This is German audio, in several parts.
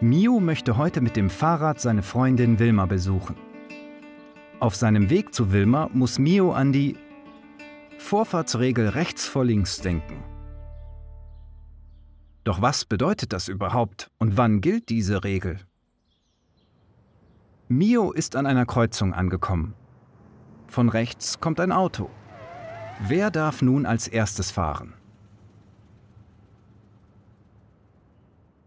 Mio möchte heute mit dem Fahrrad seine Freundin Wilma besuchen. Auf seinem Weg zu Wilma muss Mio an die Vorfahrtsregel rechts vor links denken. Doch was bedeutet das überhaupt und wann gilt diese Regel? Mio ist an einer Kreuzung angekommen. Von rechts kommt ein Auto. Wer darf nun als erstes fahren?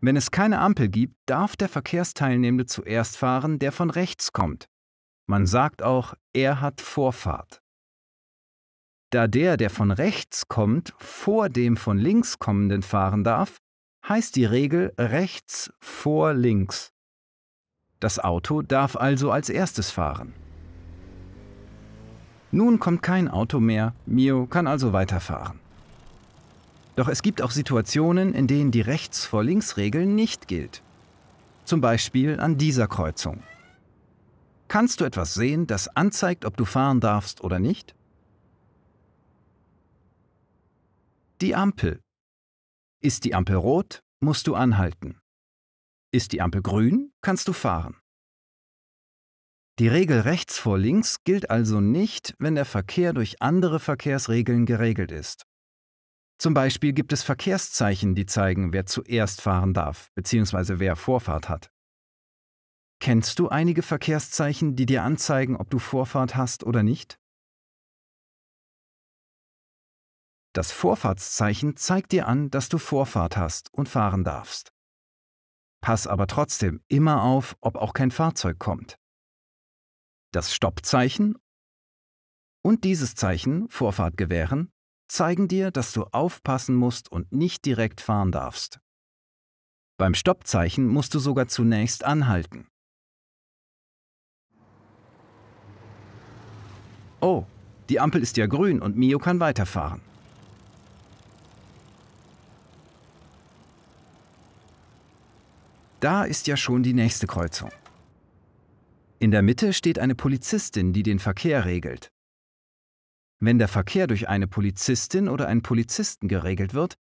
Wenn es keine Ampel gibt, darf der Verkehrsteilnehmende zuerst fahren, der von rechts kommt. Man sagt auch, er hat Vorfahrt. Da der, der von rechts kommt, vor dem von links kommenden fahren darf, heißt die Regel rechts vor links. Das Auto darf also als erstes fahren. Nun kommt kein Auto mehr, Mio kann also weiterfahren. Doch es gibt auch Situationen, in denen die Rechts-vor-Links-Regel nicht gilt. Zum Beispiel an dieser Kreuzung. Kannst du etwas sehen, das anzeigt, ob du fahren darfst oder nicht? Die Ampel. Ist die Ampel rot, musst du anhalten. Ist die Ampel grün, kannst du fahren. Die Regel rechts vor links gilt also nicht, wenn der Verkehr durch andere Verkehrsregeln geregelt ist. Zum Beispiel gibt es Verkehrszeichen, die zeigen, wer zuerst fahren darf bzw. wer Vorfahrt hat. Kennst du einige Verkehrszeichen, die dir anzeigen, ob du Vorfahrt hast oder nicht? Das Vorfahrtszeichen zeigt dir an, dass du Vorfahrt hast und fahren darfst. Pass aber trotzdem immer auf, ob auch kein Fahrzeug kommt. Das Stoppzeichen und dieses Zeichen, Vorfahrt gewähren, zeigen dir, dass du aufpassen musst und nicht direkt fahren darfst. Beim Stoppzeichen musst du sogar zunächst anhalten. Oh, die Ampel ist ja grün und Mio kann weiterfahren. Da ist ja schon die nächste Kreuzung. In der Mitte steht eine Polizistin, die den Verkehr regelt. Wenn der Verkehr durch eine Polizistin oder einen Polizisten geregelt wird,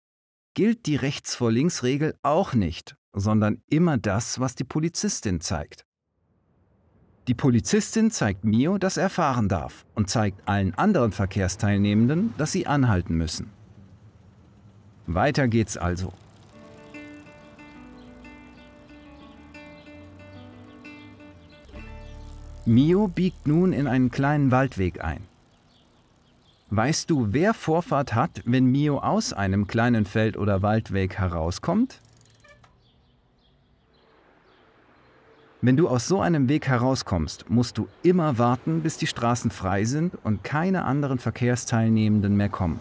gilt die Rechts vor links Regel auch nicht, sondern immer das, was die Polizistin zeigt. Die Polizistin zeigt Mio, dass er fahren darf und zeigt allen anderen Verkehrsteilnehmenden, dass sie anhalten müssen. Weiter geht's also. Mio biegt nun in einen kleinen Waldweg ein. Weißt du, wer Vorfahrt hat, wenn Mio aus einem kleinen Feld- oder Waldweg herauskommt? Wenn du aus so einem Weg herauskommst, musst du immer warten, bis die Straßen frei sind und keine anderen Verkehrsteilnehmenden mehr kommen.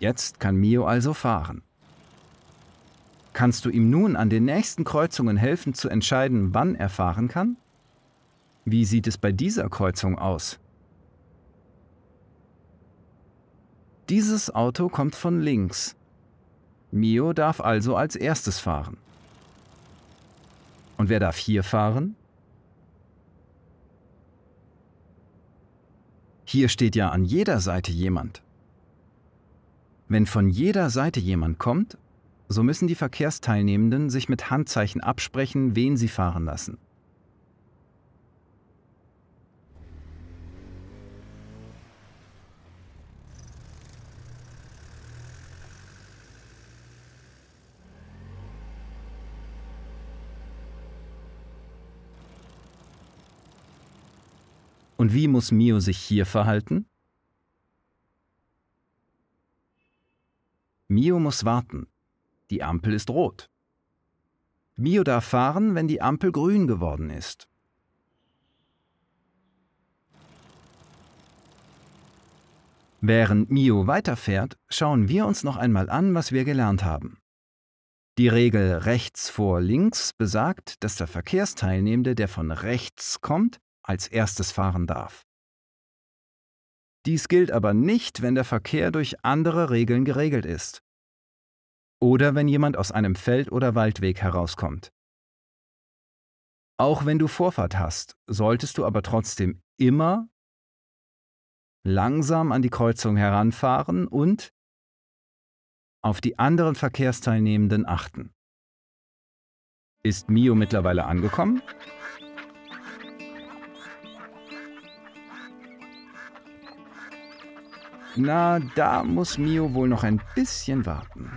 Jetzt kann Mio also fahren. Kannst du ihm nun an den nächsten Kreuzungen helfen zu entscheiden, wann er fahren kann? Wie sieht es bei dieser Kreuzung aus? Dieses Auto kommt von links. Mio darf also als erstes fahren. Und wer darf hier fahren? Hier steht ja an jeder Seite jemand. Wenn von jeder Seite jemand kommt, so müssen die Verkehrsteilnehmenden sich mit Handzeichen absprechen, wen sie fahren lassen. Und wie muss Mio sich hier verhalten? Mio muss warten. Die Ampel ist rot. Mio darf fahren, wenn die Ampel grün geworden ist. Während Mio weiterfährt, schauen wir uns noch einmal an, was wir gelernt haben. Die Regel rechts vor links besagt, dass der Verkehrsteilnehmende, der von rechts kommt, als erstes fahren darf. Dies gilt aber nicht, wenn der Verkehr durch andere Regeln geregelt ist. Oder wenn jemand aus einem Feld- oder Waldweg herauskommt. Auch wenn du Vorfahrt hast, solltest du aber trotzdem immer langsam an die Kreuzung heranfahren und auf die anderen Verkehrsteilnehmenden achten. Ist Mio mittlerweile angekommen? Na, da muss Mio wohl noch ein bisschen warten.